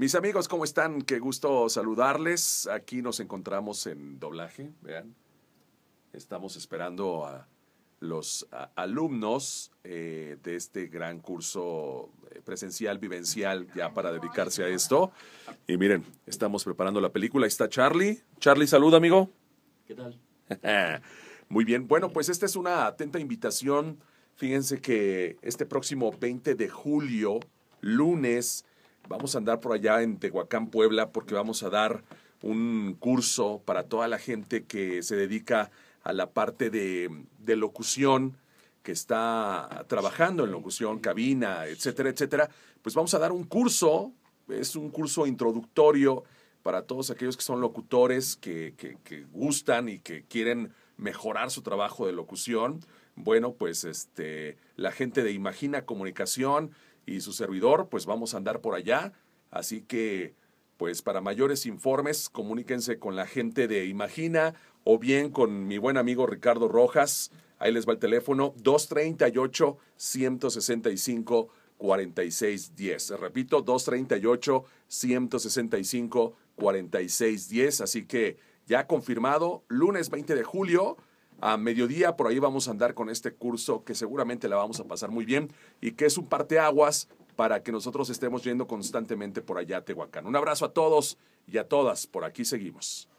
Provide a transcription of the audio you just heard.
Mis amigos, ¿cómo están? Qué gusto saludarles. Aquí nos encontramos en doblaje, vean. Estamos esperando a los alumnos eh, de este gran curso eh, presencial, vivencial, ya para dedicarse a esto. Y miren, estamos preparando la película. Ahí está Charlie. Charlie, saluda, amigo. ¿Qué tal? Muy bien. Bueno, pues esta es una atenta invitación. Fíjense que este próximo 20 de julio, lunes, vamos a andar por allá en Tehuacán, Puebla, porque vamos a dar un curso para toda la gente que se dedica a la parte de, locución, que está trabajando en locución, cabina, etcétera, etcétera. Pues vamos a dar un curso, es un curso introductorio para todos aquellos que son locutores, que, que gustan y que quieren mejorar su trabajo de locución. Bueno, pues este, la gente de Imagina Comunicación y su servidor, pues vamos a andar por allá. Así que, pues para mayores informes, comuníquense con la gente de Imagina o bien con mi buen amigo Ricardo Rojas. Ahí les va el teléfono 238 165 4610. Repito, 238 165 4610. Así que ya confirmado, lunes 20 de julio, a mediodía. Por ahí vamos a andar con este curso que seguramente la vamos a pasar muy bien y que es un parteaguas para que nosotros estemos yendo constantemente por allá a Tehuacán. Un abrazo a todos y a todas. Por aquí seguimos.